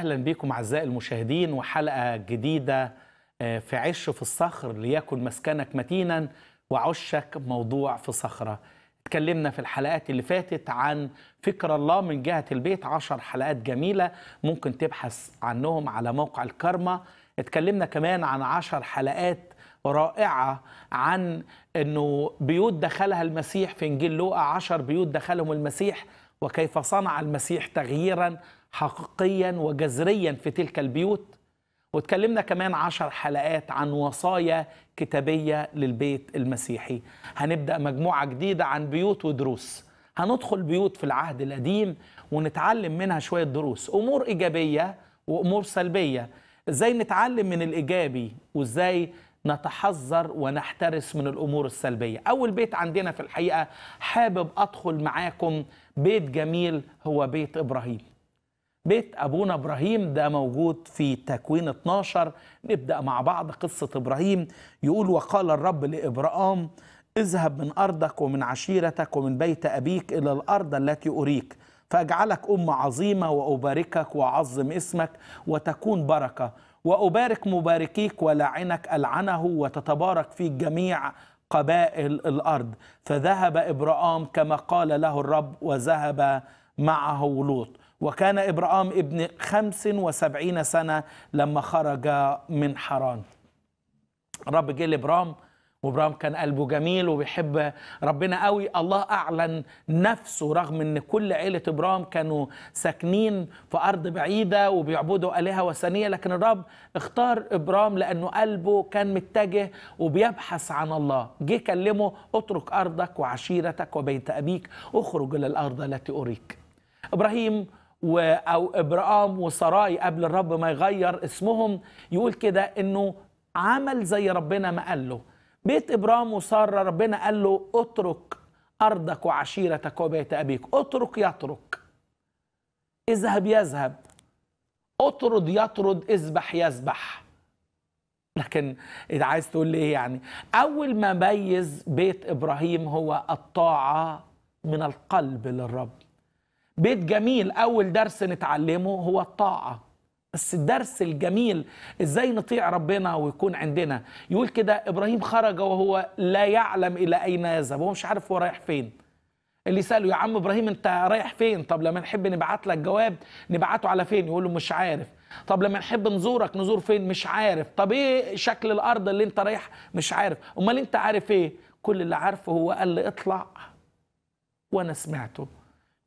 أهلا بكم أعزائي المشاهدين وحلقة جديدة آه، في عش في الصخر ليكن مسكنك متينا وعشك موضوع في صخرة اتكلمنا في الحلقات اللي فاتت عن فكر الله من جهة البيت عشر حلقات جميلة ممكن تبحث عنهم على موقع الكرمة اتكلمنا كمان عن عشر حلقات رائعة عن أنه بيوت دخلها المسيح في إنجيل لوقا عشر بيوت دخلهم المسيح وكيف صنع المسيح تغييراً حقيقيا وجذريا في تلك البيوت وتكلمنا كمان عشر حلقات عن وصايا كتابية للبيت المسيحي هنبدأ مجموعة جديدة عن بيوت ودروس هندخل بيوت في العهد القديم ونتعلم منها شوية دروس أمور إيجابية وأمور سلبية إزاي نتعلم من الإيجابي وإزاي نتحذر ونحترس من الأمور السلبية أول بيت عندنا في الحقيقة حابب أدخل معاكم بيت جميل هو بيت إبراهيم بيت أبونا إبراهيم ده موجود في تكوين 12 نبدأ مع بعض قصة إبراهيم يقول وقال الرب لإبراهيم اذهب من أرضك ومن عشيرتك ومن بيت أبيك إلى الأرض التي أريك فأجعلك أمة عظيمة وأباركك وأعظم اسمك وتكون بركة وأبارك مباركيك ولعنك ألعنه وتتبارك فيك جميع قبائل الأرض فذهب إبراهيم كما قال له الرب وذهب معه لوط وكان إبرام ابن خمس وسبعين سنة لما خرج من حران رب جه لإبرام وابرام كان قلبه جميل وبيحب ربنا قوي الله اعلن نفسه رغم ان كل عيله ابرام كانوا ساكنين في ارض بعيده وبيعبدوا الهه وثنيه لكن الرب اختار ابرام لانه قلبه كان متجه وبيبحث عن الله جه كلمه اترك ارضك وعشيرتك وبيت ابيك اخرج الى الارض التي اريك ابراهيم و أو إبرام وسراي قبل الرب ما يغير اسمهم يقول كده أنه عمل زي ربنا ما قال له بيت إبرام وسارة ربنا قال له اترك أرضك وعشيرتك وبيت أبيك اترك يترك اذهب يذهب اطرد يطرد اذبح يذبح لكن إذا عايز تقول لي إيه يعني أول ما ميز بيت إبراهيم هو الطاعة من القلب للرب بيت جميل أول درس نتعلمه هو الطاعة بس الدرس الجميل ازاي نطيع ربنا ويكون عندنا يقول كده ابراهيم خرج وهو لا يعلم الى اين يذهب هو مش عارف هو رايح فين اللي ساله يا عم ابراهيم انت رايح فين طب لما نحب نبعت لك جواب نبعته على فين يقول له مش عارف طب لما نحب نزورك نزور فين مش عارف طب ايه شكل الارض اللي انت رايح مش عارف امال انت عارف ايه كل اللي عارفه هو قال لي اطلع وانا سمعته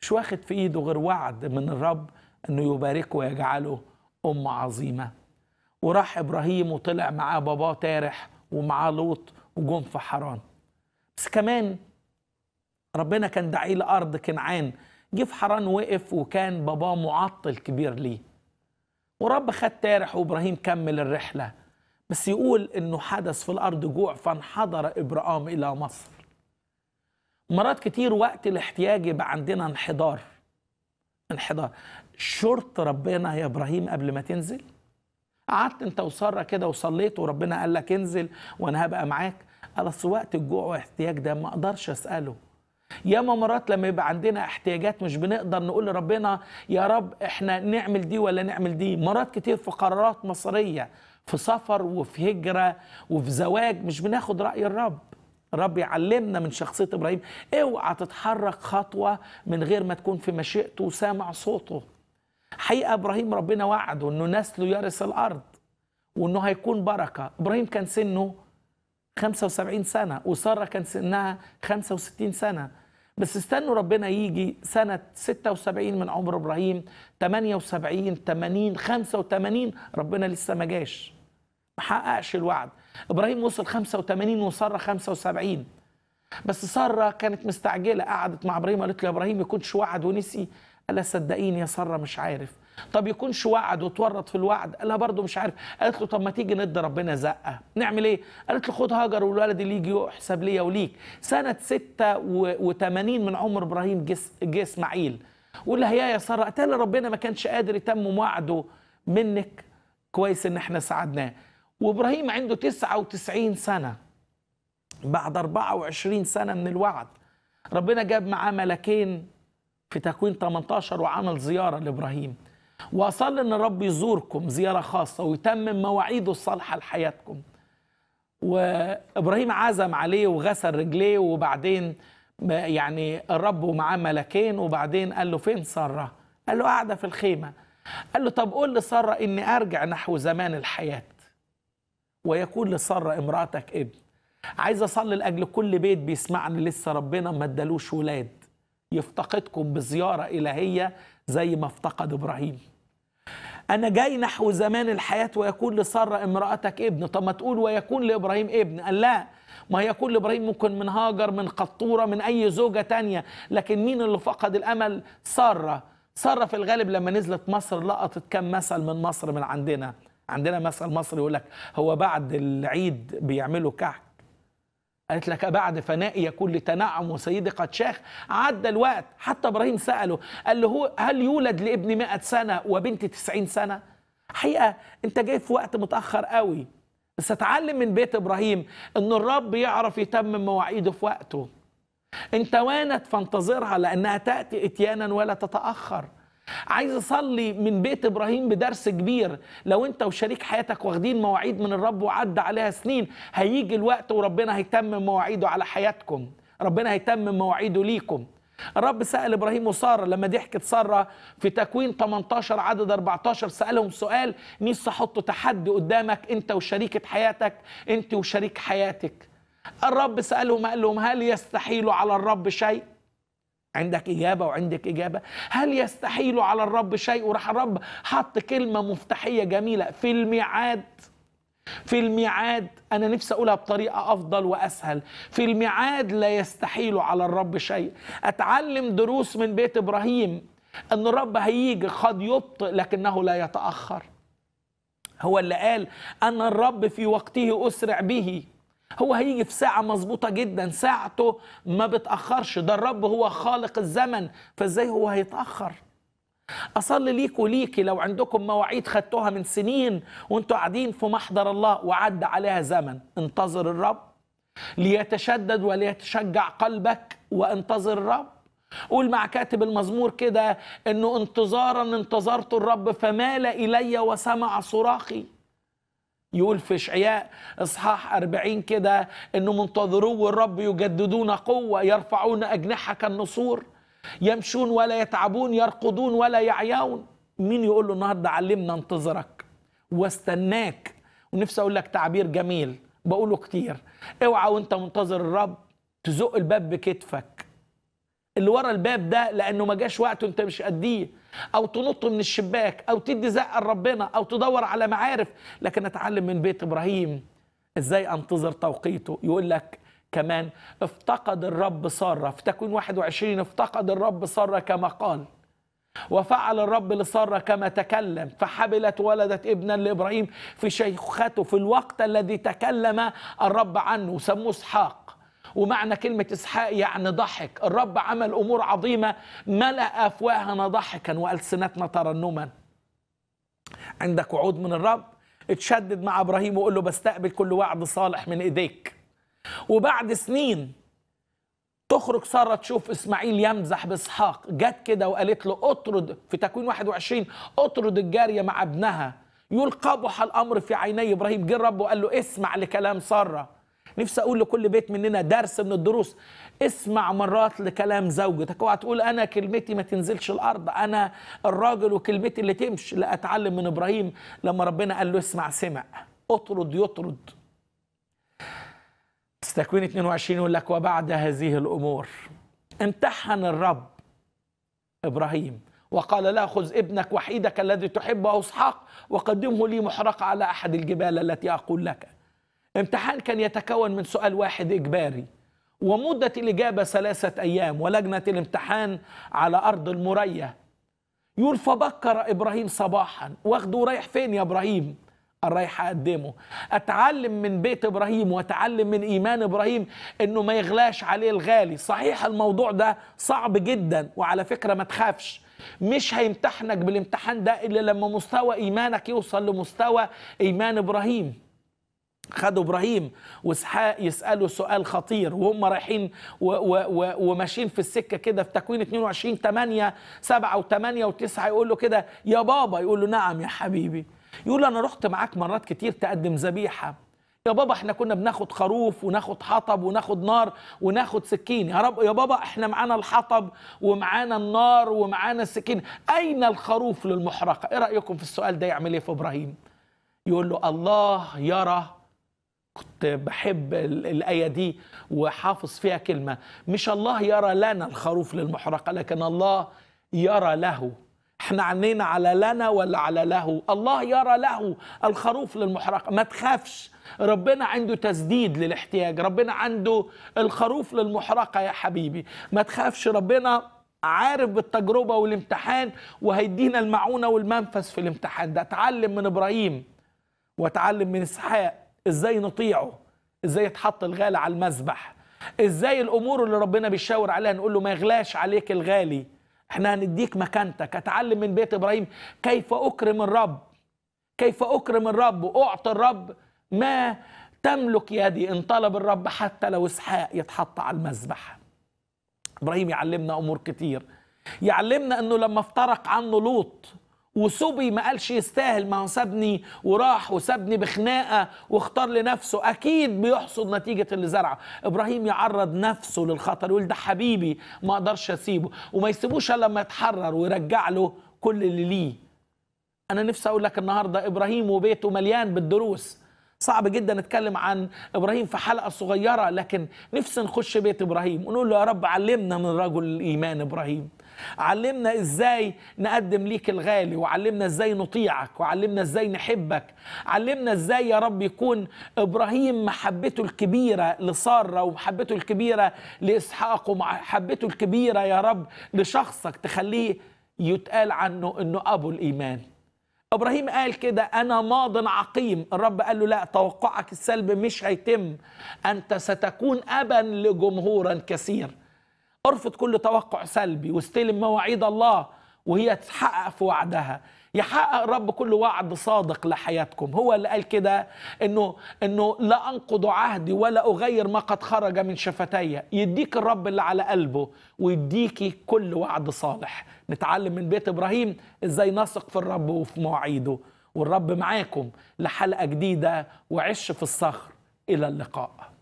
مش واخد في ايده غير وعد من الرب انه يباركه ويجعله أم عظيمة وراح إبراهيم وطلع معاه باباه تارح ومعاه لوط وجم في حران بس كمان ربنا كان داعيه لأرض كنعان جه في حران وقف وكان باباه معطل كبير ليه ورب خد تارح وإبراهيم كمل الرحلة بس يقول إنه حدث في الأرض جوع فانحدر إبرام إلى مصر مرات كتير وقت الاحتياج يبقى عندنا انحدار انحدار شرط ربنا يا ابراهيم قبل ما تنزل قعدت انت وساره كده وصليت وربنا قال لك انزل وانا هبقى معاك خلاص وقت الجوع والاحتياج ده ما اقدرش اساله ياما مرات لما يبقى عندنا احتياجات مش بنقدر نقول لربنا يا رب احنا نعمل دي ولا نعمل دي مرات كتير في قرارات مصيريه في سفر وفي هجره وفي زواج مش بناخد راي الرب الرب يعلمنا من شخصية إبراهيم اوعى تتحرك خطوة من غير ما تكون في مشيئته وسامع صوته حقيقة إبراهيم ربنا وعده أنه نسله يرث الأرض وأنه هيكون بركة إبراهيم كان سنه 75 سنة وسارة كان سنها 65 سنة بس استنوا ربنا يجي سنة 76 من عمر إبراهيم 78 80 85 ربنا لسه ما جاش ما حققش الوعد ابراهيم وصل 85 وساره 75 بس ساره كانت مستعجله قعدت مع ابراهيم قالت له يا ابراهيم يكونش وعد ونسي قال صدقيني يا ساره مش عارف طب يكونش وعد وتورط في الوعد قال لها برضه مش عارف قالت له طب ما تيجي ندي ربنا زقه نعمل ايه قالت له خد هاجر والولد اللي يجي يحسب ليا وليك سنه 86 من عمر ابراهيم جه اسماعيل وقول لها يا يا ساره قتال ربنا ما كانش قادر يتمم وعده منك كويس ان احنا ساعدناه وابراهيم عنده 99 سنه بعد 24 سنه من الوعد ربنا جاب معاه ملكين في تكوين 18 وعمل زياره لابراهيم واصلي ان الرب يزوركم زياره خاصه ويتمم مواعيده الصالحه لحياتكم وابراهيم عزم عليه وغسل رجليه وبعدين يعني الرب ومعاه ملكين وبعدين قال له فين ساره قال له قاعده في الخيمه قال له طب قول لساره اني ارجع نحو زمان الحياه ويكون لسارة امرأتك ابن عايز أصلي لأجل كل بيت بيسمعني لسه ربنا ما ادالوش ولاد يفتقدكم بزيارة إلهية زي ما افتقد إبراهيم أنا جاي نحو زمان الحياة ويكون لسارة امرأتك ابن طب ما تقول ويكون لإبراهيم ابن قال لا ما يكون لإبراهيم ممكن من هاجر من قطورة من أي زوجة تانية لكن مين اللي فقد الأمل سارة سارة في الغالب لما نزلت مصر لقطت كم مثل من مصر من عندنا عندنا مثل مصري يقول لك هو بعد العيد بيعملوا كعك قالت لك بعد فنائي كل تنعم وسيدي قد شاخ عدى الوقت حتى ابراهيم ساله قال له هو هل يولد لابن 100 سنه وبنت 90 سنه حقيقه انت جاي في وقت متاخر قوي بس اتعلم من بيت ابراهيم ان الرب يعرف يتمم مواعيده في وقته انت وانت فانتظرها لانها تاتي اتيانا ولا تتاخر عايز اصلي من بيت ابراهيم بدرس كبير لو انت وشريك حياتك واخدين مواعيد من الرب وعدى عليها سنين هيجي الوقت وربنا هيتمم مواعيده على حياتكم ربنا هيتمم مواعيده ليكم الرب سأل إبراهيم وسارة لما دي حكت سارة في تكوين 18 عدد 14 سألهم سؤال نفسي أحط تحدي قدامك أنت وشريكة حياتك أنت وشريك حياتك الرب سألهم قال لهم هل يستحيل على الرب شيء عندك إجابة وعندك إجابة هل يستحيل على الرب شيء وراح الرب حط كلمة مفتاحية جميلة في الميعاد في الميعاد أنا نفسي أقولها بطريقة أفضل وأسهل في الميعاد لا يستحيل على الرب شيء أتعلم دروس من بيت إبراهيم أن الرب هيجي قد يبطئ لكنه لا يتأخر هو اللي قال أن الرب في وقته أسرع به هو هيجي في ساعة مظبوطة جدا ساعته ما بتأخرش ده الرب هو خالق الزمن فازاي هو هيتأخر أصلي ليك وليكي لو عندكم مواعيد خدتوها من سنين وانتوا قاعدين في محضر الله وعدى عليها زمن انتظر الرب ليتشدد وليتشجع قلبك وانتظر الرب قول مع كاتب المزمور كده انه انتظارا انتظرت الرب فمال الي وسمع صراخي يقول في اشعياء اصحاح 40 كده انه منتظروه والرب يجددون قوه يرفعون اجنحه كالنسور يمشون ولا يتعبون يرقدون ولا يعيون مين يقول له النهارده علمنا انتظرك واستناك ونفسي اقول لك تعبير جميل بقوله كتير اوعى وانت منتظر الرب تزق الباب بكتفك اللي ورا الباب ده لانه ما جاش وقته انت مش قديه او تنط من الشباك او تدي زقه لربنا او تدور على معارف لكن اتعلم من بيت ابراهيم ازاي انتظر توقيته يقول لك كمان افتقد الرب سارة في تكوين 21 افتقد الرب سارة كما قال وفعل الرب لسارة كما تكلم فحبلت ولدت ابنا لإبراهيم في شيخته في الوقت الذي تكلم الرب عنه سموه اسحاق ومعنى كلمة إسحاق يعني ضحك الرب عمل أمور عظيمة ملأ أفواهنا ضحكا وألسنتنا ترنما عندك وعود من الرب اتشدد مع إبراهيم وقول له بستقبل كل وعد صالح من إيديك وبعد سنين تخرج سارة تشوف إسماعيل يمزح بإسحاق جت كده وقالت له اطرد في تكوين 21 اطرد الجارية مع ابنها يقول قبح الأمر في عيني إبراهيم جه الرب وقال له اسمع لكلام سارة نفسي اقول لكل بيت مننا درس من الدروس اسمع مرات لكلام زوجتك اوعى تقول انا كلمتي ما تنزلش الارض انا الراجل وكلمتي اللي تمشي لا اتعلم من ابراهيم لما ربنا قال له اسمع سمع اطرد يطرد تكوين 22 يقول لك وبعد هذه الامور امتحن الرب ابراهيم وقال له خذ ابنك وحيدك الذي تحبه اسحاق وقدمه لي محرقه على احد الجبال التي اقول لك امتحان كان يتكون من سؤال واحد إجباري ومدة الإجابة ثلاثة أيام ولجنة الامتحان على أرض المرية يقول فبكر إبراهيم صباحا واخده رايح فين يا إبراهيم رايح أقدمه أتعلم من بيت إبراهيم وأتعلم من إيمان إبراهيم أنه ما يغلاش عليه الغالي صحيح الموضوع ده صعب جدا وعلى فكرة ما تخافش مش هيمتحنك بالامتحان ده إلا لما مستوى إيمانك يوصل لمستوى إيمان إبراهيم خدوا ابراهيم واسحاق يسالوا سؤال خطير وهم رايحين وماشيين في السكه كده في تكوين 22 8 7 و8 و9 يقول له كده يا بابا يقول له نعم يا حبيبي يقول له انا رحت معاك مرات كتير تقدم ذبيحه يا بابا احنا كنا بناخد خروف وناخد حطب وناخد نار وناخد سكين يا رب يا بابا احنا معانا الحطب ومعانا النار ومعانا السكين اين الخروف للمحرقه ايه رايكم في السؤال ده يعمل ايه في ابراهيم يقول له الله يرى كنت بحب الآية دي وحافظ فيها كلمة مش الله يرى لنا الخروف للمحرقة لكن الله يرى له احنا عنينا على لنا ولا على له الله يرى له الخروف للمحرقة ما تخافش ربنا عنده تسديد للاحتياج ربنا عنده الخروف للمحرقة يا حبيبي ما تخافش ربنا عارف بالتجربة والامتحان وهيدينا المعونة والمنفذ في الامتحان ده اتعلم من إبراهيم واتعلم من إسحاق ازاي نطيعه ازاي يتحط الغالي على المذبح ازاي الامور اللي ربنا بيشاور عليها نقول له ما يغلاش عليك الغالي احنا هنديك مكانتك اتعلم من بيت ابراهيم كيف اكرم الرب كيف اكرم الرب واعطي الرب ما تملك يدي ان طلب الرب حتى لو اسحاق يتحط على المذبح ابراهيم يعلمنا امور كتير يعلمنا انه لما افترق عنه لوط وصبي ما قالش يستاهل ما هو سابني وراح وسابني بخناقه واختار لنفسه اكيد بيحصد نتيجه اللي زرعه ابراهيم يعرض نفسه للخطر يقول ده حبيبي ما اقدرش اسيبه وما يسيبوش الا لما يتحرر ويرجع له كل اللي ليه انا نفسي اقول لك النهارده ابراهيم وبيته مليان بالدروس صعب جدا نتكلم عن ابراهيم في حلقه صغيره لكن نفسي نخش بيت ابراهيم ونقول له يا رب علمنا من رجل الايمان ابراهيم علمنا ازاي نقدم ليك الغالي وعلمنا ازاي نطيعك وعلمنا ازاي نحبك علمنا ازاي يا رب يكون ابراهيم محبته الكبيره لساره ومحبته الكبيره لاسحاق ومحبته الكبيره يا رب لشخصك تخليه يتقال عنه انه ابو الايمان ابراهيم قال كده انا ماض عقيم الرب قال له لا توقعك السلبي مش هيتم انت ستكون ابا لجمهورا كثير ارفض كل توقع سلبي واستلم مواعيد الله وهي تتحقق في وعدها يحقق الرب كل وعد صادق لحياتكم هو اللي قال كده انه انه لا انقض عهدي ولا اغير ما قد خرج من شفتي يديك الرب اللي على قلبه ويديكي كل وعد صالح نتعلم من بيت ابراهيم ازاي نثق في الرب وفي مواعيده والرب معاكم لحلقه جديده وعش في الصخر الى اللقاء